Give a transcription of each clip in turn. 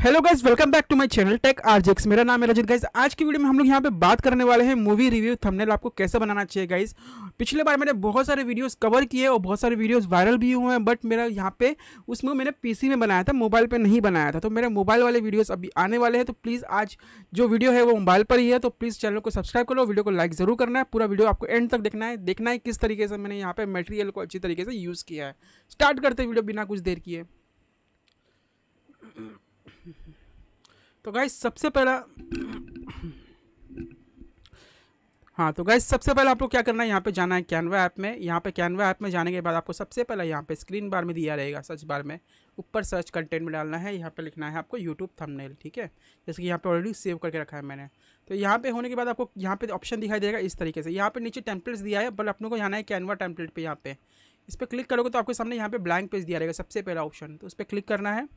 Hello guys welcome back to my channel tech RJX मेरा नाम है रजित गाइज आज की वीडियो में हम लोग यहाँ पे बात करने वाले हैं मूवी रिव्यू थंबनेल आपको कैसे बनाना चाहिए गाइज पिछले बार मैंने बहुत सारे वीडियोस कवर किए और बहुत सारे वीडियोस वायरल भी हुए हैं बट मेरा यहाँ पे उसमें मैंने पीसी में बनाया था मोबाइल पर नहीं बनाया था तो मेरे मोबाइल वाले वीडियोज़ अभी आने वाले हैं तो प्लीज़ आज जो वीडियो है वो मोबाइल पर ही है तो प्लीज़ चैनल को सब्सक्राइब करो वीडियो को लाइक ज़रूर करना है पूरा वीडियो आपको एंड तक देखना है देखना है किस तरीके से मैंने यहाँ पर मटेरियल को अच्छी तरीके से यूज़ किया है स्टार्ट करते वीडियो बिना कुछ देर किए तो गाइस सबसे पहला हाँ तो गाइस सबसे पहले आप लोग क्या करना है यहाँ पे जाना है कैनवा ऐप में यहाँ पे कैनवा ऐप में जाने के बाद आपको सबसे पहले यहाँ पे स्क्रीन बार में दिया रहेगा सर्च बार में ऊपर सर्च कंटेंट में डालना है यहाँ पे लिखना है आपको यूट्यूब थंबनेल ठीक है जैसे कि यहाँ पे ऑलरेडी सेव करके रखा है मैंने तो यहाँ पे होने के बाद आपको यहाँ पे ऑप्शन दिखाई देगा इस तरीके से यहाँ पे नीचे टेम्पलेट्स दिया है बल अपने को जाना है कैनवा टेम्पलेट पर यहाँ पे इस पर क्लिक करोगे तो आपके सामने यहाँ पे ब्लैंक पेज दिया रहेगा सबसे पहला ऑप्शन तो उस पर क्लिक करना है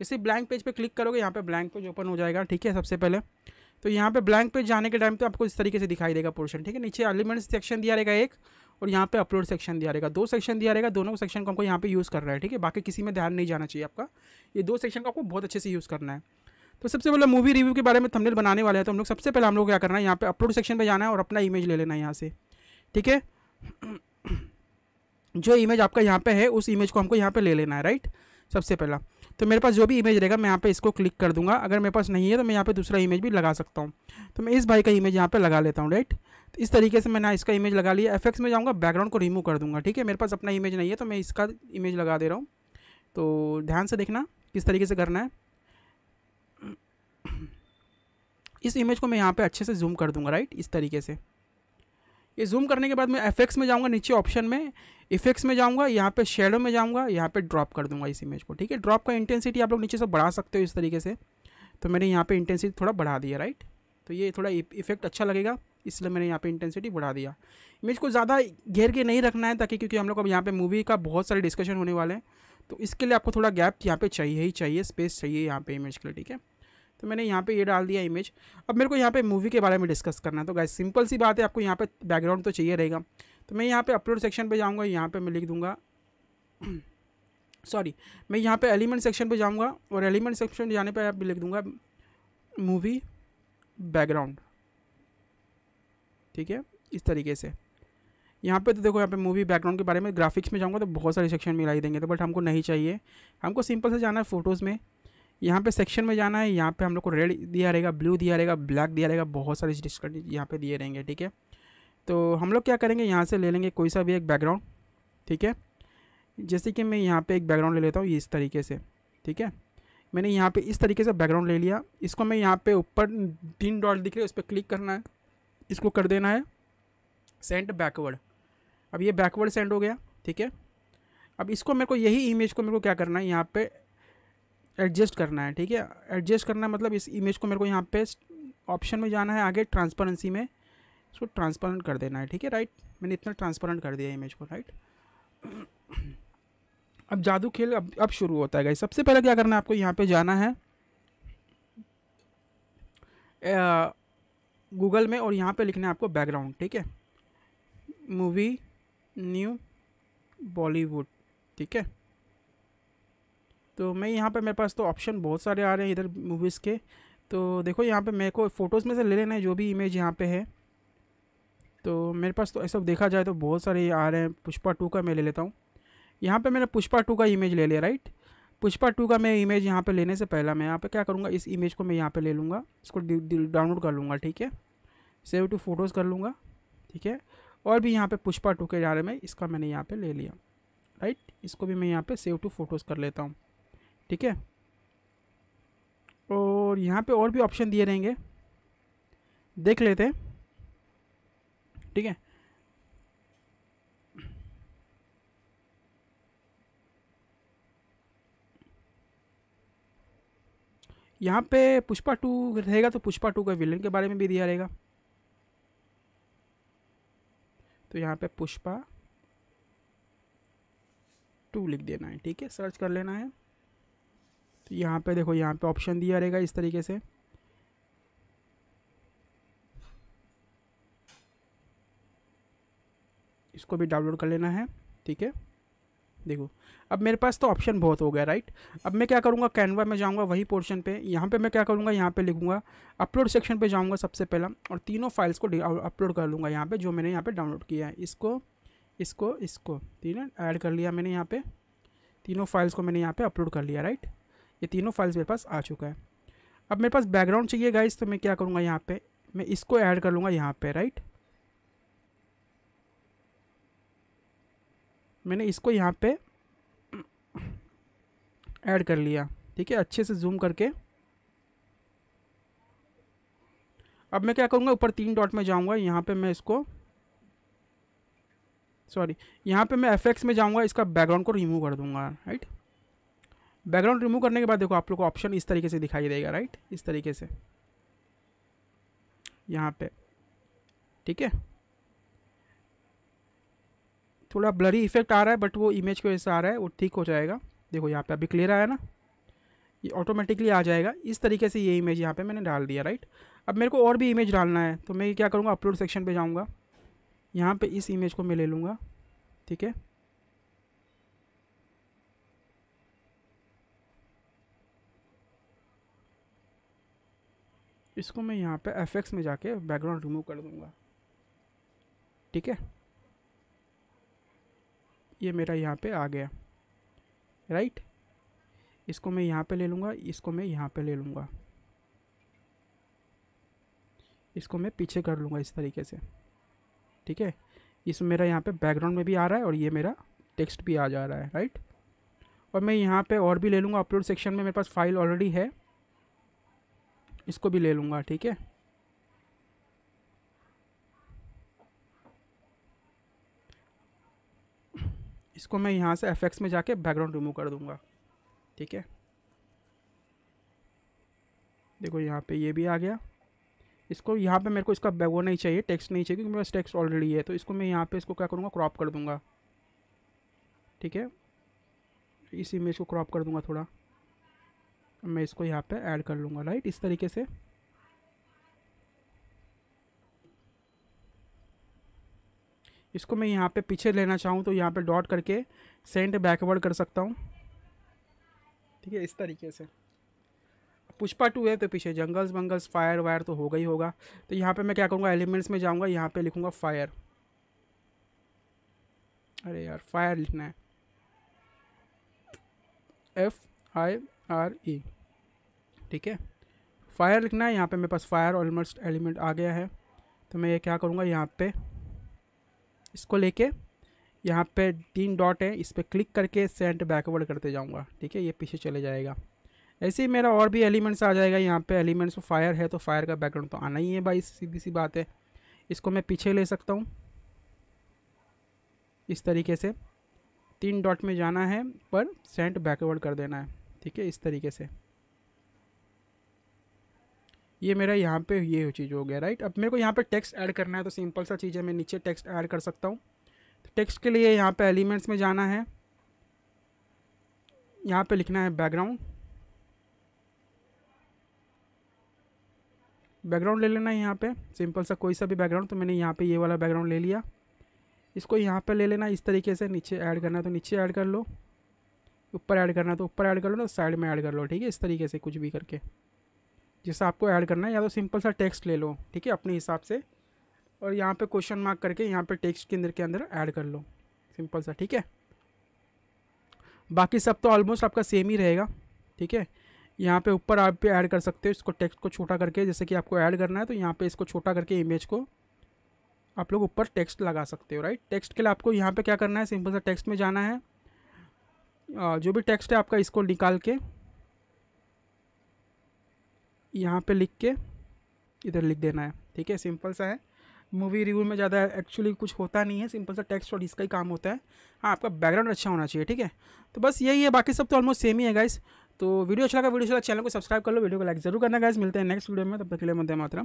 इसी ब्लैंक पेज पे क्लिक करोगे यहाँ पे ब्लैंक पेज ओपन हो जाएगा ठीक है सबसे पहले तो यहाँ पे ब्लैंक पेज जाने के टाइम पे आपको इस तरीके से दिखाई देगा पोर्शन ठीक है नीचे एलिमेंट्स सेक्शन दिया रहेगा एक और यहाँ पे अपलोड सेक्शन दिया रहेगा दो सेक्शन दिया रहेगा दोनों सेक्शन को हमको यहाँ पे यूज़ कर रहा है ठीक है बाकी किसी में ध्यान नहीं जाना चाहिए आपका ये दो सेक्शन का आपको बहुत अच्छे से यूज़ करना है तो सबसे पहले मूवी रिव्यू के बारे में थंबनेल बनाने वाले हैं तो हम लोग सबसे पहले हम लोग क्या करना है यहाँ पे अपलोड सेक्शन पर जाना है और अपना इमेज ले लेना है यहाँ से ठीक है जो इमेज आपका यहाँ पे है उस इमेज को हमको यहाँ पे ले लेना है राइट सबसे पहला तो मेरे पास जो भी इमेज रहेगा मैं यहाँ पे इसको क्लिक कर दूंगा अगर मेरे पास नहीं है तो मैं यहाँ पे दूसरा इमेज भी लगा सकता हूँ तो मैं इस भाई का इमेज यहाँ पे लगा लेता हूँ राइट तो इस तरीके से मैंने इसका इमेज लगा लिया एफेक्ट्स में जाऊँगा बैकग्राउंड को रिमूव कर दूंगा ठीक है मेरे पास अपना इमेज नहीं है तो मैं इसका इमेज लगा दे रहा हूँ तो ध्यान से देखना किस तरीके से करना है इस इमेज को मैं यहाँ पर अच्छे से जूम कर दूँगा राइट इस तरीके से ये जूम करने के बाद मैं एफेक्स में जाऊँगा नीचे ऑप्शन में इफेक्ट्स में जाऊँगा यहाँ पे शेडो में जाऊँगा यहाँ पे ड्रॉप कर दूंगा इस इमेज को ठीक है ड्रॉप का इंटेंसिटी आप लोग नीचे से बढ़ा सकते हो इस तरीके से तो मैंने यहाँ पे इंटेंसिटी थोड़ा बढ़ा दिया राइट तो ये थोड़ा इफेक्ट e- अच्छा लगेगा इसलिए मैंने यहाँ पे इंटेंसिटी बढ़ा दिया इमेज को ज़्यादा घेर के नहीं रखना है ताकि क्योंकि हम लोग अब यहाँ पर मूवी का बहुत सारे डिस्कशन होने वाले हैं तो इसके लिए आपको थोड़ा गैप यहाँ पे चाहिए ही चाहिए स्पेस चाहिए यहाँ पर इमेज के लिए ठीक है तो मैंने यहाँ पे ये डाल दिया इमेज अब मेरे को यहाँ पे मूवी के बारे में डिस्कस करना है तो गाइस सिंपल सी बात है आपको यहाँ पे बैकग्राउंड तो चाहिए रहेगा तो मैं यहाँ पे अपलोड सेक्शन पे जाऊँगा यहाँ पे मैं लिख दूँगा सॉरी मैं यहाँ पे एलिमेंट सेक्शन पे जाऊँगा और एलिमेंट सेक्शन जाने पर आप लिख दूँगा मूवी बैकग्राउंड ठीक है इस तरीके से यहाँ पे तो देखो यहाँ पे मूवी बैकग्राउंड के बारे में ग्राफिक्स में जाऊँगा तो बहुत सारे सेक्शन मिला ही देंगे तो बट हमको नहीं चाहिए हमको सिंपल से जाना है फ़ोटोज़ में यहाँ पे सेक्शन में जाना है यहाँ पे हम लोग को रेड दिया रहेगा ब्लू दिया रहेगा ब्लैक दिया रहेगा बहुत सारे डिस्कट यहाँ पे दिए रहेंगे ठीक है तो हम लोग क्या करेंगे यहाँ से ले लेंगे कोई सा भी एक बैकग्राउंड ठीक है जैसे कि मैं यहाँ पे एक बैकग्राउंड ले लेता हूँ इस तरीके से ठीक है मैंने यहाँ पर इस तरीके से बैकग्राउंड ले लिया इसको मैं यहाँ पर ऊपर तीन डॉट दिख रहे उस पर क्लिक करना है इसको कर देना है सेंड बैकवर्ड अब ये बैकवर्ड सेंड हो गया ठीक है अब इसको मेरे को यही इमेज को मेरे को क्या करना है यहाँ पे एडजस्ट करना है ठीक है एडजस्ट करना मतलब इस इमेज को मेरे को यहाँ पे ऑप्शन में जाना है आगे ट्रांसपेरेंसी में इसको ट्रांसपेरेंट कर देना है ठीक है राइट मैंने इतना ट्रांसपेरेंट कर दिया इमेज को राइट अब जादू खेल अब अब शुरू होता है गाई सबसे पहले क्या करना है आपको यहाँ पे जाना है गूगल में और यहाँ पे लिखना है आपको बैकग्राउंड ठीक है मूवी न्यू बॉलीवुड ठीक है तो मैं यहाँ पर मेरे पास तो ऑप्शन बहुत सारे आ रहे हैं इधर मूवीज़ के तो देखो यहाँ पर मेरे को फ़ोटोज़ में से ले लेना है जो भी इमेज यहाँ पर है तो मेरे पास तो ऐसा देखा जाए तो बहुत सारे आ रहे हैं पुष्पा टू का मैं ले लेता हूँ यहाँ पे मैंने पुष्पा टू का इमेज ले लिया राइट पुष्पा टू का मैं इमेज यहाँ पे लेने से पहला मैं यहाँ पे क्या करूँगा इस इमेज को मैं यहाँ पे ले लूँगा इसको डाउनलोड कर लूँगा ठीक है सेव टू फ़ोटोज़ कर लूँगा ठीक है और भी यहाँ पर पुष्पा टू के बारे में इसका मैंने यहाँ पर ले लिया राइट इसको भी मैं यहाँ पर सेव टू फ़ोटोज़ कर लेता हूँ ठीक है और यहाँ पे और भी ऑप्शन दिए रहेंगे देख लेते हैं ठीक है यहाँ पे पुष्पा टू रहेगा तो पुष्पा टू का विलन के बारे में भी दिया रहेगा तो यहाँ पे पुष्पा टू लिख देना है ठीक है सर्च कर लेना है तो यहाँ पे देखो यहाँ पे ऑप्शन दिया रहेगा इस तरीके से इसको भी डाउनलोड कर लेना है ठीक है देखो अब मेरे पास तो ऑप्शन बहुत हो गया राइट अब मैं क्या करूँगा कैनवा में जाऊँगा वही पोर्शन पे यहाँ पे मैं क्या करूँगा यहाँ पे लिखूँगा अपलोड सेक्शन पे जाऊँगा सबसे पहला और तीनों फाइल्स को अपलोड कर लूँगा यहाँ पे जो मैंने यहाँ पे डाउनलोड किया है इसको इसको इसको ठीक है ऐड कर लिया मैंने यहाँ पर तीनों फाइल्स को मैंने यहाँ पर अपलोड कर लिया राइट ये तीनों फाइल्स मेरे पास आ चुका है अब मेरे पास बैकग्राउंड चाहिए गाइस तो मैं क्या करूँगा यहाँ पे मैं इसको ऐड कर लूँगा यहाँ पे राइट मैंने इसको यहाँ पे ऐड कर लिया ठीक है अच्छे से जूम करके अब मैं क्या करूँगा ऊपर तीन डॉट में जाऊँगा यहाँ पे मैं इसको सॉरी यहाँ पे मैं एफ में जाऊँगा इसका बैकग्राउंड को रिमूव कर दूँगा राइट बैकग्राउंड रिमूव करने के बाद देखो आप लोग को ऑप्शन इस तरीके से दिखाई देगा राइट इस तरीके से यहाँ पे ठीक है थोड़ा ब्लरी इफेक्ट आ रहा है बट वो इमेज की वजह से आ रहा है वो ठीक हो जाएगा देखो यहाँ पे अभी क्लियर आया ना ये ऑटोमेटिकली आ जाएगा इस तरीके से ये इमेज यहाँ पे मैंने डाल दिया राइट अब मेरे को और भी इमेज डालना है तो मैं क्या करूँगा अपलोड सेक्शन पे जाऊँगा यहाँ पे इस इमेज को मैं ले लूँगा ठीक है इसको मैं यहाँ पे एफ में जाके बैकग्राउंड रिमूव कर दूँगा ठीक है ये मेरा यहाँ पे आ गया राइट इसको मैं यहाँ पे ले लूँगा इसको मैं यहाँ पे ले लूँगा इसको मैं पीछे कर लूँगा इस तरीके से ठीक है इस मेरा यहाँ पे बैकग्राउंड में भी आ रहा है और ये मेरा टेक्स्ट भी आ जा रहा है राइट और मैं यहाँ पे और भी ले लूँगा अपलोड सेक्शन में मेरे पास फाइल ऑलरेडी है इसको भी ले लूँगा ठीक है इसको मैं यहाँ से एफ में जाके बैकग्राउंड रिमूव कर दूँगा ठीक है देखो यहाँ पे ये भी आ गया इसको यहाँ पे मेरे को इसका वो नहीं चाहिए टेक्स्ट नहीं चाहिए क्योंकि मेरे पास टेक्स्ट ऑलरेडी है तो इसको मैं यहाँ पे इसको क्या करूँगा क्रॉप कर दूँगा ठीक है इसी में इसको क्रॉप कर दूँगा थोड़ा मैं इसको यहाँ पे ऐड कर लूँगा राइट इस तरीके से इसको मैं यहाँ पे पीछे लेना चाहूँ तो यहाँ पे डॉट करके सेंट बैकवर्ड कर सकता हूँ ठीक है इस तरीके से पुष्पा टू है तो पीछे जंगल्स वंगल्स फायर वायर तो होगा ही होगा तो यहाँ पे मैं क्या करूँगा एलिमेंट्स में जाऊँगा यहाँ पे लिखूँगा फायर अरे यार फायर लिखना है F I R E e। ठीक है फायर लिखना है यहाँ पे मेरे पास फायर ऑलमोस्ट एलिमेंट आ गया है तो मैं ये क्या करूँगा यहाँ पे इसको लेके यहाँ पे तीन डॉट है इस पर क्लिक करके सेंट बैकवर्ड करते जाऊँगा ठीक है ये पीछे चले जाएगा ऐसे ही मेरा और भी एलिमेंट्स आ जाएगा यहाँ पे एलिमेंट्स फायर है तो फायर का बैकग्राउंड तो आना ही है भाई सीधी सी बात है इसको मैं पीछे ले सकता हूँ इस तरीके से तीन डॉट में जाना है पर सेंट बैकवर्ड कर देना है ठीक है इस तरीके से ये मेरा यहाँ पे ये चीज़ हो गया राइट अब मेरे को यहाँ पे टेक्स्ट ऐड करना है तो सिंपल सा चीज़ है मैं नीचे टेक्स्ट ऐड कर सकता हूँ तो टेक्स्ट के लिए यहाँ पे एलिमेंट्स में जाना है यहाँ पे लिखना है बैकग्राउंड बैकग्राउंड ले लेना है यहाँ पे सिंपल सा कोई सा भी बैकग्राउंड तो मैंने यहाँ पे ये वाला बैकग्राउंड ले लिया इसको यहाँ पर ले लेना इस तरीके से नीचे ऐड करना है तो नीचे ऐड कर लो ऊपर ऐड करना है तो ऊपर ऐड कर लो ना साइड में ऐड कर लो ठीक है इस तरीके से कुछ भी करके जैसे आपको ऐड करना है या तो सिंपल सा टेक्स्ट ले लो ठीक है अपने हिसाब से और यहाँ पे क्वेश्चन मार्क करके यहाँ पे टेक्स्ट के अंदर के अंदर ऐड कर लो सिंपल सा ठीक है बाकी सब तो ऑलमोस्ट आपका सेम ही रहेगा ठीक है यहाँ पे ऊपर आप भी ऐड कर सकते हो इसको टेक्स्ट को छोटा करके जैसे कि आपको ऐड करना है तो यहाँ पे इसको छोटा करके इमेज को आप लोग ऊपर टेक्स्ट लगा सकते हो राइट टेक्स्ट के लिए आपको यहाँ पे क्या करना है सिंपल सा टेक्स्ट में जाना है जो भी टेक्स्ट है आपका इसको निकाल के यहाँ पे लिख के इधर लिख देना है ठीक है सिंपल सा है मूवी रिव्यू में ज़्यादा एक्चुअली कुछ होता नहीं है सिंपल सा टेक्स्ट और इसका ही काम होता है हाँ आपका बैकग्राउंड अच्छा होना चाहिए ठीक है तो बस यही है बाकी सब तो ऑलमोस्ट सेम ही है गाइस तो वीडियो अच्छा लगा वीडियो अच्छा चैनल को सब्सक्राइब कर लो वीडियो को लाइक जरूर करना गाइस मिलते हैं नेक्स्ट वीडियो में तब तक के लिए मध्य मात्रा